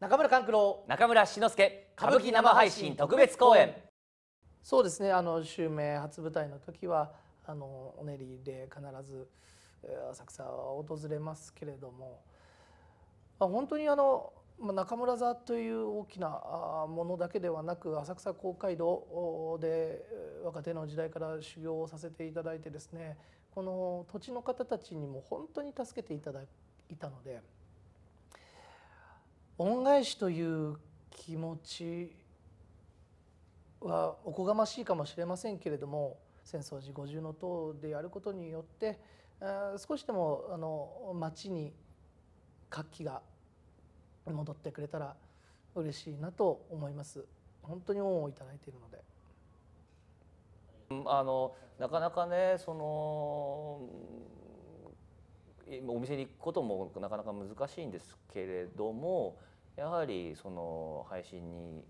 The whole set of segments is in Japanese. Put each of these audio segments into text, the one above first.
中村勘九郎中村志之助歌舞伎生配信特別公演そうですねあの襲名初舞台の時はあのお練りで必ず浅草を訪れますけれども、まあ、本当にあの中村座という大きなものだけではなく浅草公会堂で若手の時代から修行をさせていただいてですねこの土地の方たちにも本当に助けていただいたので。恩返しという気持ちはおこがましいかもしれませんけれども浅草寺五重塔でやることによって少しでもあの町に活気が戻ってくれたら嬉しいなと思います本当に恩をいただいているのであのなかなかねそのお店に行くこともなかなか難しいんですけれどもやはりその配信に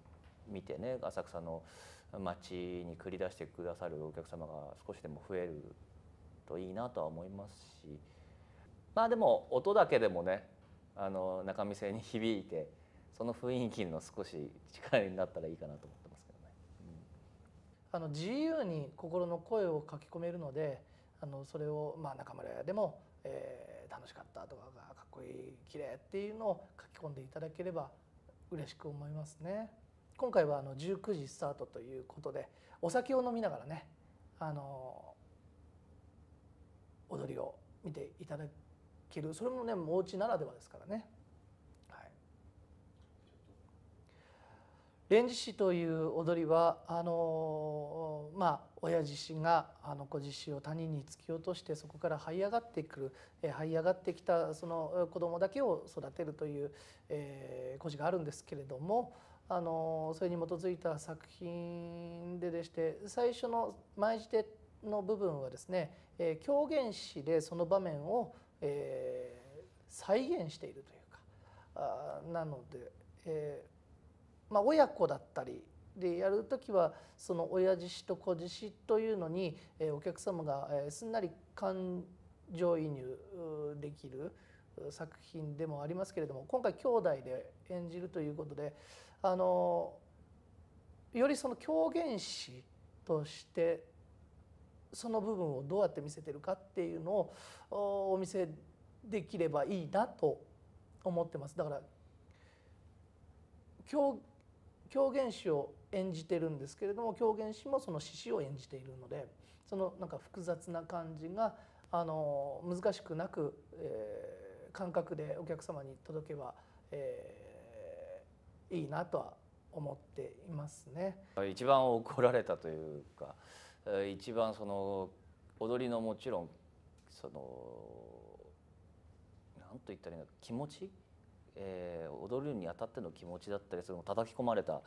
見てね浅草の街に繰り出してくださるお客様が少しでも増えるといいなとは思いますしまあでも音だけでもねあの中見世に響いてその雰囲気の少し力になったらいいかなと思ってますけどね。うん、あの自由に心の声を書き込めるのであのそれをまあ中村屋でも、えー楽しかったとかがかっこいい綺麗っていうのを書き込んでいただければ嬉しく思いますね今回はあの19時スタートということでお酒を飲みながらねあの踊りを見ていただけるそれもねおうちならではですからね連獅という踊りはあのまあ親獅子があの子獅子を谷に突き落としてそこから這い上がってくる、え這い上がってきたその子供だけを育てるという、え故事があるんですけれども。あのそれに基づいた作品ででして最初の前字手の部分はですね、え狂言師でその場面を、え再現しているというかあなので、えまあ、親子だったりでやる時はその親獅子と子獅子というのに、えお客様が、えすんなり感情移入できる作品でもありますけれども今回兄弟で演じるということであのよりその狂言師としてその部分をどうやって見せてるかっていうのをお見せできればいいなと思ってます。だから狂狂言師を演じてるんですけれども狂言師もその獅子を演じているのでそのなんか複雑な感じがあの難しくなく、えー、感覚でお客様に届けば、えー、いいなとは思っていますね。一番怒られたというか一番その踊りのもちろんその何と言ったらいいのか気持ち、えー、踊るにあたっての気持ちだったりそれ叩き込まれた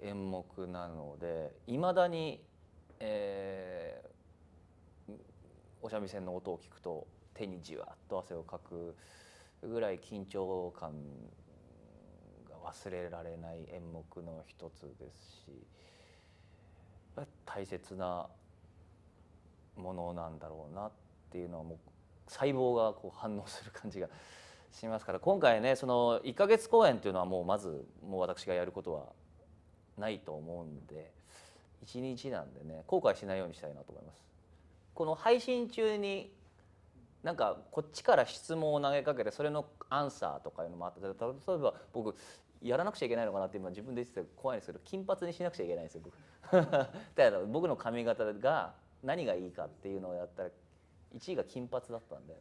演目なのでいまだに、えー、お三味線の音を聞くと手にじわっと汗をかくぐらい緊張感が忘れられない演目の一つですし大切なものなんだろうなっていうのはもう細胞がこう反応する感じがしますから今回ねその1か月公演っていうのはもうまずもう私がやることはないと思うんで1日なんでね後悔しないようにしたいなと思います。この配信中になんかこっちから質問を投げかけてそれのアンサーとかいうのもあって例えば僕やらなくちゃいけないのかなって今自分で言ってて怖いんですけど金髪にしなくちゃいけないんですよ僕 だ僕の髪型が何がいいかっていうのをやったら1位が金髪だったんで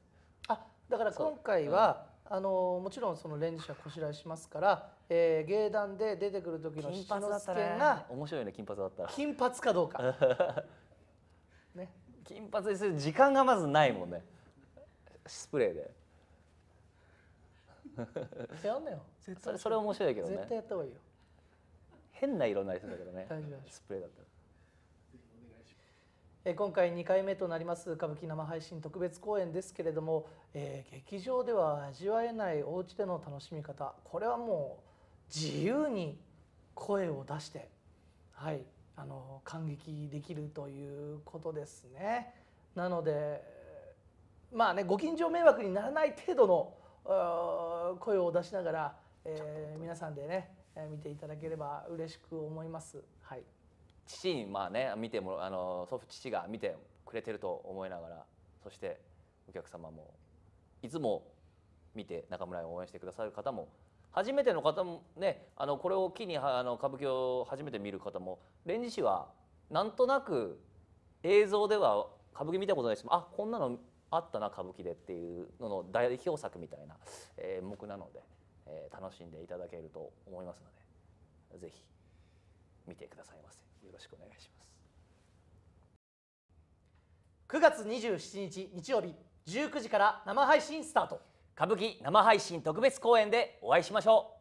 あだから今回はあのもちろんその連はこしらえしますから、えー、芸団で出てくる時の七之助が面白いね金髪だったら金髪かどうか ね金髪にする時間がまずないもんねスプレーでやんなよ絶対 それそれ面白いけどね絶対やった方がいいよ変な色になりそうだけどねスプレーだったら。今回2回目となります歌舞伎生配信特別公演ですけれども、えー、劇場では味わえないお家での楽しみ方これはもう自由に声を出して、はい、あの感激できるということですね。なのでまあねご近所迷惑にならない程度の声を出しながら、えー、皆さんでね見ていただければ嬉しく思います。はい父にまあね見てもあの祖父父が見てくれてると思いながらそしてお客様もいつも見て中村を応援してくださる方も初めての方もねあのこれを機にあの歌舞伎を初めて見る方も連獅氏はなんとなく映像では歌舞伎見たことないしあこんなのあったな歌舞伎でっていうのの代表作みたいな演目なので、えー、楽しんでいただけると思いますので是非見てくださいませ。よろしくお願いします9月27日日曜日19時から生配信スタート歌舞伎生配信特別公演でお会いしましょう